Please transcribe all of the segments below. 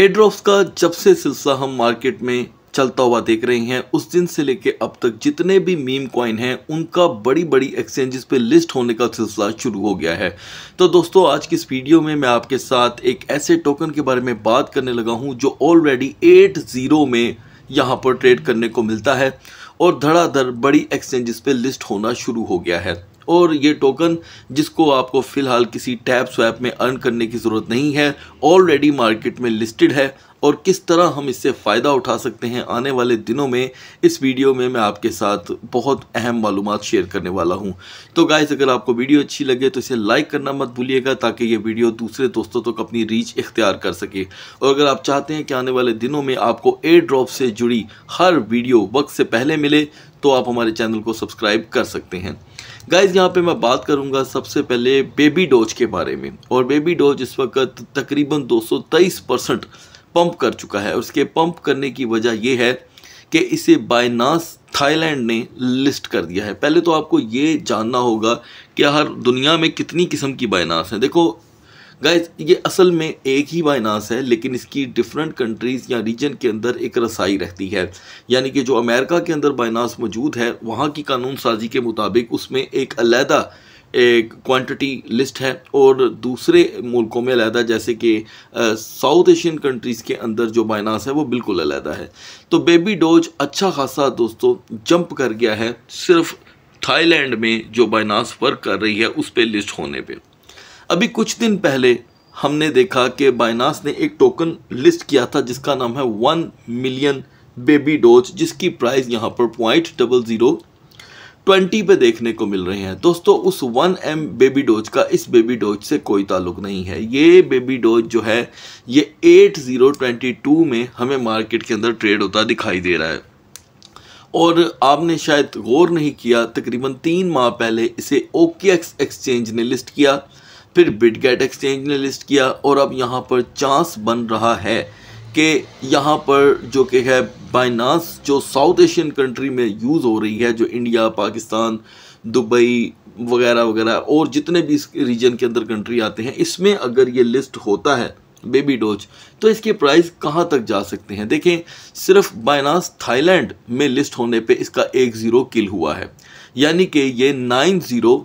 air का जब से सिलसिला हम मार्केट में चलता हुआ देख रहे हैं उस दिन से लेके अब तक जितने भी मीम कॉइन हैं उनका बड़ी बड़ी एक्सचेंजेस पे लिस्ट होने का सिलसिला शुरू हो गया है तो दोस्तों आज की इस वीडियो में मैं आपके साथ एक ऐसे टोकन के बारे में बात करने लगा हूँ जो ऑलरेडी एट ज़ीरो में यहाँ पर ट्रेड करने को मिलता है और धड़ाधड़ बड़ी एक्सचेंजेस पे लिस्ट होना शुरू हो गया है और ये टोकन जिसको आपको फिलहाल किसी टैप स्वैप में अर्न करने की ज़रूरत नहीं है ऑलरेडी मार्केट में लिस्टेड है और किस तरह हम इससे फ़ायदा उठा सकते हैं आने वाले दिनों में इस वीडियो में मैं आपके साथ बहुत अहम मालूम शेयर करने वाला हूँ तो गाइज़ अगर आपको वीडियो अच्छी लगे तो इसे लाइक करना मत भूलिएगा ताकि ये वीडियो दूसरे दोस्तों तक तो अपनी रीच इख्तियार कर सके और अगर आप चाहते हैं कि आने वाले दिनों में आपको एयर ड्रॉप से जुड़ी हर वीडियो वक्त से पहले मिले तो आप हमारे चैनल को सब्सक्राइब कर सकते हैं गाइज यहाँ पे मैं बात करूँगा सबसे पहले बेबी डोज के बारे में और बेबी डोज इस वक्त तकरीबन दो परसेंट पंप कर चुका है उसके पंप करने की वजह यह है कि इसे बायनास थाईलैंड ने लिस्ट कर दिया है पहले तो आपको ये जानना होगा कि हर दुनिया में कितनी किस्म की बायनास हैं देखो गाय ये असल में एक ही बाइनास है लेकिन इसकी डिफरेंट कंट्रीज़ या रीजन के अंदर एक रसाई रहती है यानी कि जो अमेरिका के अंदर बाइनास मौजूद है वहाँ की कानून साजी के मुताबिक उसमें एक अलहदा एक क्वांटिटी लिस्ट है और दूसरे मुल्कों में अलहदा जैसे कि साउथ एशियन कंट्रीज़ के अंदर जो बाइनास है वो बिल्कुल अलहदा है तो बेबी डोज अच्छा खासा दोस्तों जंप कर गया है सिर्फ थाईलैंड में जो बाइनास वर्क कर रही है उस पर लिस्ट होने पर अभी कुछ दिन पहले हमने देखा कि बाइनास ने एक टोकन लिस्ट किया था जिसका नाम है वन मिलियन बेबी डोज जिसकी प्राइस यहाँ पर पॉइंट डबल ज़ीरो ट्वेंटी पे देखने को मिल रहे हैं दोस्तों उस वन एम बेबी डोज का इस बेबी डोज से कोई ताल्लुक नहीं है ये बेबी डोज जो है ये एट ज़ीरो ट्वेंटी टू में हमें मार्केट के अंदर ट्रेड होता दिखाई दे रहा है और आपने शायद गौर नहीं किया तकरीबन तीन माह पहले इसे ओके एक्सचेंज ने लिस्ट किया फिर बिटगेट एक्सचेंज ने लिस्ट किया और अब यहाँ पर चांस बन रहा है कि यहाँ पर जो कि है बाइनास जो साउथ एशियन कंट्री में यूज़ हो रही है जो इंडिया पाकिस्तान दुबई वगैरह वगैरह और जितने भी इस रीजन के अंदर कंट्री आते हैं इसमें अगर ये लिस्ट होता है बेबी डोज तो इसके प्राइस कहाँ तक जा सकते हैं देखें सिर्फ बाइनास थाईलैंड में लिस्ट होने पे इसका एक ज़ीरो किल हुआ है यानी कि ये नाइन ज़ीरो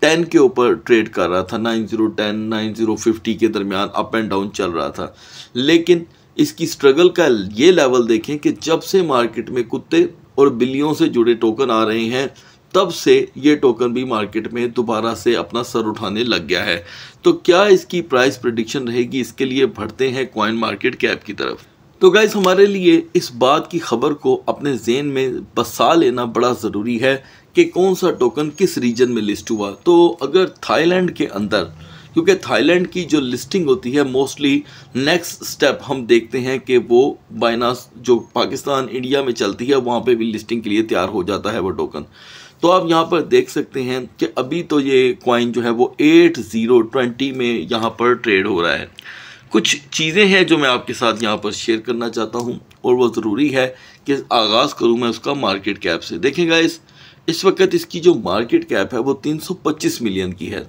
टेन के ऊपर ट्रेड कर रहा था nine zero ten nine zero fifty के दरमियान अप एंड डाउन चल रहा था लेकिन इसकी स्ट्रगल का ये लेवल देखें कि जब से मार्केट में कुत्ते और बिल्लियों से जुड़े टोकन आ रहे हैं तब से ये टोकन भी मार्केट में दोबारा से अपना सर उठाने लग गया है तो क्या इसकी प्राइस प्रडिक्शन रहेगी इसके लिए बढ़ते हैं कॉइन मार्केट कैप की तरफ तो गाइज हमारे लिए इस बात की खबर को अपने जेन में बसा लेना बड़ा ज़रूरी है कि कौन सा टोकन किस रीजन में लिस्ट हुआ तो अगर थाईलैंड के अंदर क्योंकि थाईलैंड की जो लिस्टिंग होती है मोस्टली नेक्स्ट स्टेप हम देखते हैं कि वो बाइनास जो पाकिस्तान इंडिया में चलती है वहाँ पे भी लिस्टिंग के लिए तैयार हो जाता है वो टोकन तो आप यहाँ पर देख सकते हैं कि अभी तो ये कॉइन जो है वो एट ज़ीरो ट्वेंटी में यहाँ पर ट्रेड हो रहा है कुछ चीज़ें हैं जो मैं आपके साथ यहाँ पर शेयर करना चाहता हूँ और वो ज़रूरी है कि आगाज़ करूँ मैं उसका मार्केट कैप से देखेंगे इस इस वक्त इसकी जो मार्केट कैप है वो 325 मिलियन की है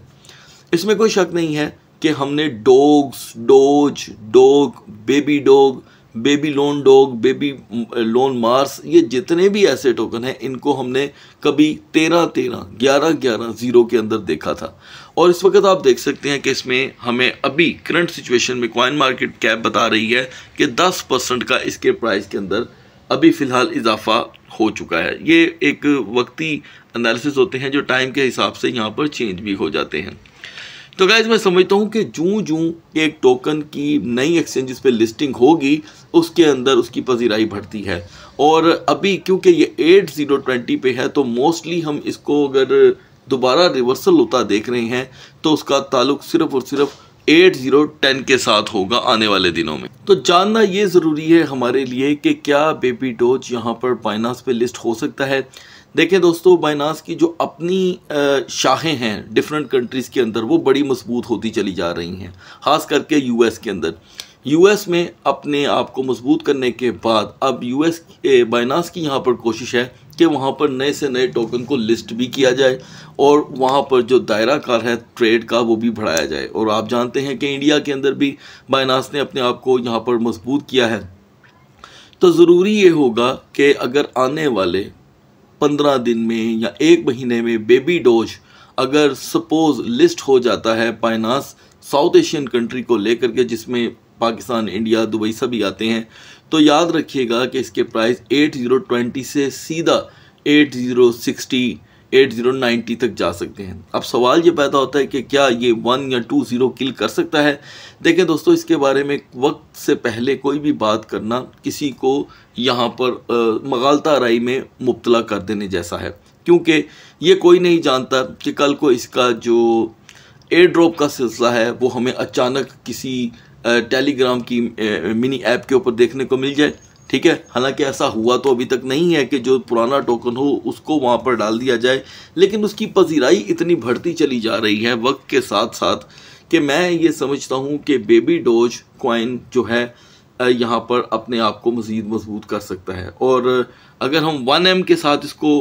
इसमें कोई शक नहीं है कि हमने dogs Doge dog baby dog baby loan dog baby loan Mars ये जितने भी ऐसे टोकन हैं इनको हमने कभी तेरह तेरह ग्यारह ग्यारह ज़ीरो के अंदर देखा था और इस वक्त आप देख सकते हैं कि इसमें हमें अभी करंट सिचुएशन में कॉइन मार्केट कैप बता रही है कि दस परसेंट का इसके प्राइस के अंदर अभी फ़िलहाल इजाफा हो चुका है ये एक वक्ती एनालिसिस होते हैं जो टाइम के हिसाब से यहाँ पर चेंज भी हो जाते हैं तो गाइज मैं समझता हूँ कि जूं जूं एक टोकन की नई एक्सचेंजेस पे लिस्टिंग होगी उसके अंदर उसकी पजीराई बढ़ती है और अभी क्योंकि ये एट ज़ीरो ट्वेंटी पे है तो मोस्टली हम इसको अगर दोबारा रिवर्सल होता देख रहे हैं तो उसका ताल्लुक सिर्फ़ और सिर्फ़ एट ज़ीरो टेन के साथ होगा आने वाले दिनों में तो जानना ये ज़रूरी है हमारे लिए कि क्या बेबी डोज यहाँ पर बाइनास पे लिस्ट हो सकता है देखें दोस्तों बाइनास की जो अपनी शाखें हैं डिफरेंट कंट्रीज़ के अंदर वो बड़ी मजबूत होती चली जा रही हैं ख़ास करके यूएस के अंदर यूएस में अपने आप को मजबूत करने के बाद अब यू एस बाइनास की यहाँ पर कोशिश है के वहाँ पर नए से नए टोकन को लिस्ट भी किया जाए और वहाँ पर जो दायरा कार है ट्रेड का वो भी बढ़ाया जाए और आप जानते हैं कि इंडिया के अंदर भी बायनास ने अपने आप को यहाँ पर मजबूत किया है तो ज़रूरी ये होगा कि अगर आने वाले पंद्रह दिन में या एक महीने में बेबी डोज अगर सपोज़ लिस्ट हो जाता है बायनास साउथ एशियन कंट्री को लेकर के जिसमें पाकिस्तान इंडिया दुबई सभी आते हैं तो याद रखिएगा कि इसके प्राइस 8020 से सीधा 8060 8090 तक जा सकते हैं अब सवाल ये पैदा होता है कि क्या ये वन या टू ज़ीरो किल कर सकता है देखें दोस्तों इसके बारे में वक्त से पहले कोई भी बात करना किसी को यहाँ पर मगालता राई में मुबतला कर देने जैसा है क्योंकि ये कोई नहीं जानता कि कल को इसका जो एयर ड्रॉप का सिलसिला है वो हमें अचानक किसी टेलीग्राम की मिनी ऐप के ऊपर देखने को मिल जाए ठीक है हालांकि ऐसा हुआ तो अभी तक नहीं है कि जो पुराना टोकन हो उसको वहाँ पर डाल दिया जाए लेकिन उसकी पजीराई इतनी बढ़ती चली जा रही है वक्त के साथ साथ कि मैं ये समझता हूँ कि बेबी डोज कॉइन जो है यहाँ पर अपने आप को मज़ीद मजबूत कर सकता है और अगर हम वन एम के साथ इसको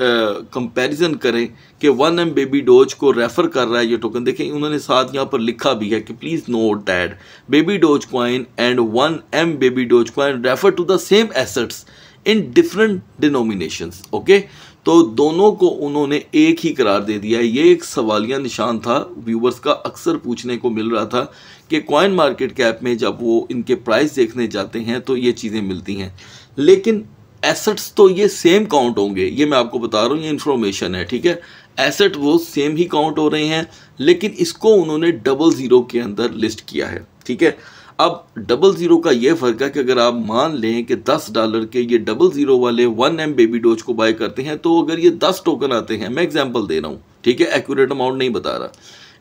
कंपैरिजन करें कि वन एम बेबी डोज को रेफ़र कर रहा है ये टोकन देखें उन्होंने साथ यहाँ पर लिखा भी है कि please note that Baby Doge coin and one M Baby Doge coin refer to the same assets in different denominations okay तो दोनों को उन्होंने एक ही करार दे दिया ये एक सवालिया निशान था व्यूवर्स का अक्सर पूछने को मिल रहा था कि कॉइन मार्केट कैप में जब वो इनके प्राइस देखने जाते हैं तो ये चीज़ें मिलती हैं लेकिन एसेट्स तो ये सेम काउंट होंगे ये मैं आपको बता रहा हूँ ये इन्फॉर्मेशन है ठीक है एसेट वो सेम ही काउंट हो रहे हैं लेकिन इसको उन्होंने डबल ज़ीरो के अंदर लिस्ट किया है ठीक है अब डबल ज़ीरो का ये फ़र्क है कि अगर आप मान लें कि दस डॉलर के ये डबल ज़ीरो वाले वन एम बेबी डोज को बाय करते हैं तो अगर ये दस टोकन आते हैं मैं एग्जाम्पल दे रहा हूँ ठीक है एक्यूरेट अमाउंट नहीं बता रहा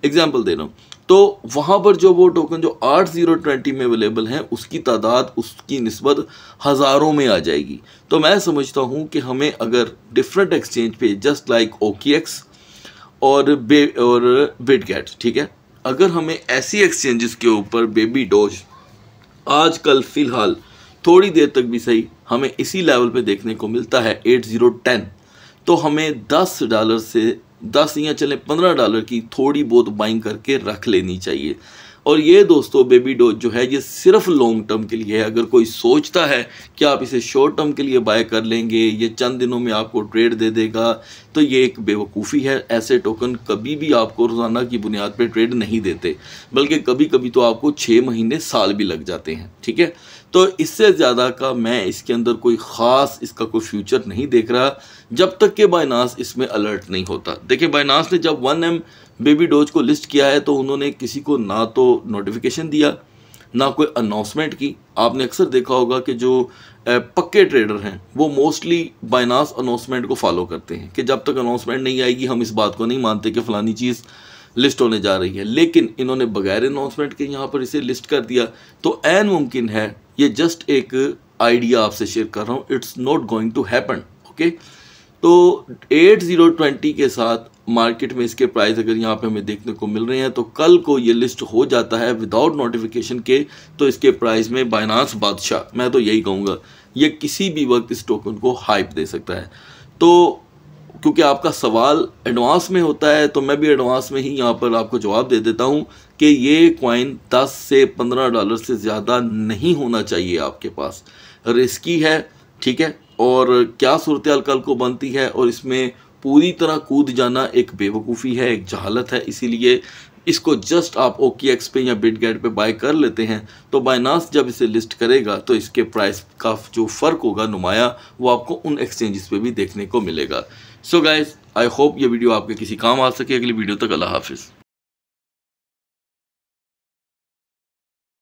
एग्जाम्पल दे रहा हूँ तो वहाँ पर जो वो टोकन जो आठ ज़ीरो ट्वेंटी में अवेलेबल हैं उसकी तादाद उसकी नस्बत हज़ारों में आ जाएगी तो मैं समझता हूँ कि हमें अगर डिफरेंट एक्सचेंज पे जस्ट लाइक ओ और बे और बिटगैट ठीक है अगर हमें ऐसी एक्सचेंजेस के ऊपर बेबी डोज आज कल फ़िलहाल थोड़ी देर तक भी सही हमें इसी लेवल पर देखने को मिलता है एट तो हमें दस डॉलर से दस या चले पंद्रह डॉलर की थोड़ी बहुत बाइंग करके रख लेनी चाहिए और ये दोस्तों बेबी डोज जो है ये सिर्फ लॉन्ग टर्म के लिए है अगर कोई सोचता है कि आप इसे शॉर्ट टर्म के लिए बाय कर लेंगे ये चंद दिनों में आपको ट्रेड दे देगा तो ये एक बेवकूफ़ी है ऐसे टोकन कभी भी आपको रोज़ाना की बुनियाद पर ट्रेड नहीं देते बल्कि कभी कभी तो आपको छः महीने साल भी लग जाते हैं ठीक है तो इससे ज़्यादा का मैं इसके अंदर कोई ख़ास इसका कोई फ्यूचर नहीं देख रहा जब तक कि बायनास इसमें अलर्ट नहीं होता देखिए बाइनास ने जब वन एम बेबी डोज को लिस्ट किया है तो उन्होंने किसी को ना तो नोटिफिकेशन दिया ना कोई अनाउंसमेंट की आपने अक्सर देखा होगा कि जो पक्के ट्रेडर हैं वो मोस्टली बायनास अनाउंसमेंट को फॉलो करते हैं कि जब तक अनाउंसमेंट नहीं आएगी हम इस बात को नहीं मानते कि फ़लानी चीज़ लिस्ट होने जा रही है लेकिन इन्होंने बगैर अनाउंसमेंट के यहाँ पर इसे लिस्ट कर दिया तो एन मुमकिन है ये जस्ट एक आइडिया आपसे शेयर कर रहा हूँ it's not going to happen okay तो 8020 के साथ मार्केट में इसके प्राइस अगर यहाँ पे हमें देखने को मिल रहे हैं तो कल को ये लिस्ट हो जाता है विदाउट नोटिफिकेशन के तो इसके प्राइस में बाइनास बादशाह मैं तो यही कहूँगा ये किसी भी वक्त इस टोकन को हाइप दे सकता है तो क्योंकि आपका सवाल एडवांस में होता है तो मैं भी एडवांस में ही यहाँ पर आपको जवाब दे देता हूँ कि ये कॉइन 10 से 15 डॉलर से ज़्यादा नहीं होना चाहिए आपके पास रिस्की है ठीक है और क्या सूरत कल को बनती है और इसमें पूरी तरह कूद जाना एक बेवकूफ़ी है एक जहालत है इसीलिए इसको जस्ट आप ओ के एक्स पे या बिट गेट पर बाय कर लेते हैं तो बाइनास जब इसे लिस्ट करेगा तो इसके प्राइस का जो फ़र्क होगा नुमाया वो आपको उन एक्सचेंजेस पे भी देखने को मिलेगा सो गाइज आई होप ये वीडियो आपके किसी काम आ सके अगली वीडियो तक अल्लाह हाफिज़